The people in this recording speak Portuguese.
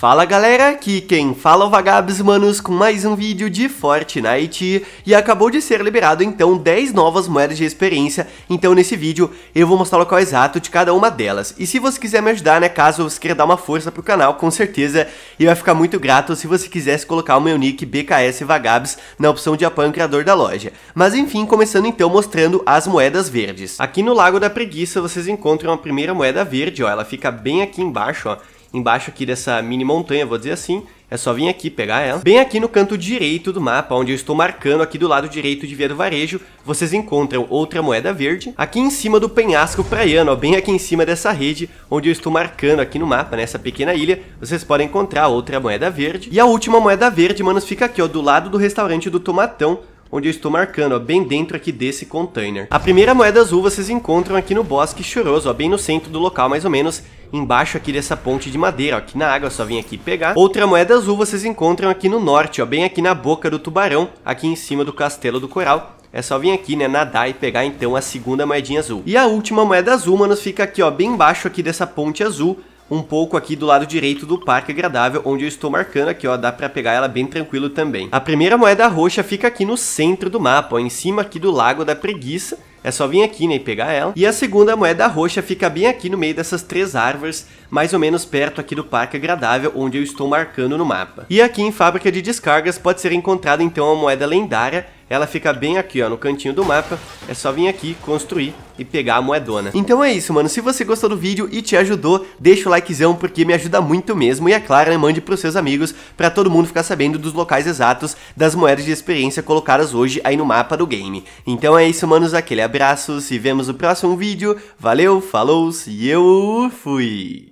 Fala galera, aqui quem fala é o Vagabs Manos com mais um vídeo de Fortnite e acabou de ser liberado então 10 novas moedas de experiência, então nesse vídeo eu vou mostrar o local exato de cada uma delas e se você quiser me ajudar, né, caso você queira dar uma força pro canal, com certeza eu vai ficar muito grato se você quisesse colocar o meu nick BKS Vagabs na opção de apoio criador da loja. Mas enfim, começando então mostrando as moedas verdes. Aqui no Lago da Preguiça vocês encontram a primeira moeda verde, ó, ela fica bem aqui embaixo, ó, embaixo aqui dessa mini montanha, vou dizer assim, é só vir aqui pegar ela. Bem aqui no canto direito do mapa, onde eu estou marcando aqui do lado direito de Via do Varejo, vocês encontram outra moeda verde. Aqui em cima do penhasco praiano, ó, bem aqui em cima dessa rede, onde eu estou marcando aqui no mapa, nessa pequena ilha, vocês podem encontrar outra moeda verde. E a última moeda verde, manos, fica aqui, ó, do lado do restaurante do Tomatão, onde eu estou marcando, ó, bem dentro aqui desse container. A primeira moeda azul vocês encontram aqui no bosque choroso, ó, bem no centro do local mais ou menos, embaixo aqui dessa ponte de madeira, ó, aqui na água, só vim aqui pegar. Outra moeda azul vocês encontram aqui no norte, ó, bem aqui na boca do tubarão, aqui em cima do castelo do coral, é só vir aqui, né, nadar e pegar então a segunda moedinha azul. E a última moeda azul, mano, fica aqui, ó, bem embaixo aqui dessa ponte azul, um pouco aqui do lado direito do Parque Agradável, onde eu estou marcando aqui, ó, dá para pegar ela bem tranquilo também. A primeira moeda roxa fica aqui no centro do mapa, ó, em cima aqui do Lago da Preguiça, é só vir aqui né, e pegar ela. E a segunda moeda roxa fica bem aqui no meio dessas três árvores, mais ou menos perto aqui do Parque Agradável, onde eu estou marcando no mapa. E aqui em Fábrica de Descargas pode ser encontrada então a moeda lendária, ela fica bem aqui, ó, no cantinho do mapa. É só vir aqui, construir e pegar a moedona. Então é isso, mano. Se você gostou do vídeo e te ajudou, deixa o likezão porque me ajuda muito mesmo. E é claro, né, mande pros seus amigos para todo mundo ficar sabendo dos locais exatos das moedas de experiência colocadas hoje aí no mapa do game. Então é isso, manos. Aquele abraço. Se vemos no próximo vídeo. Valeu, falou e eu fui!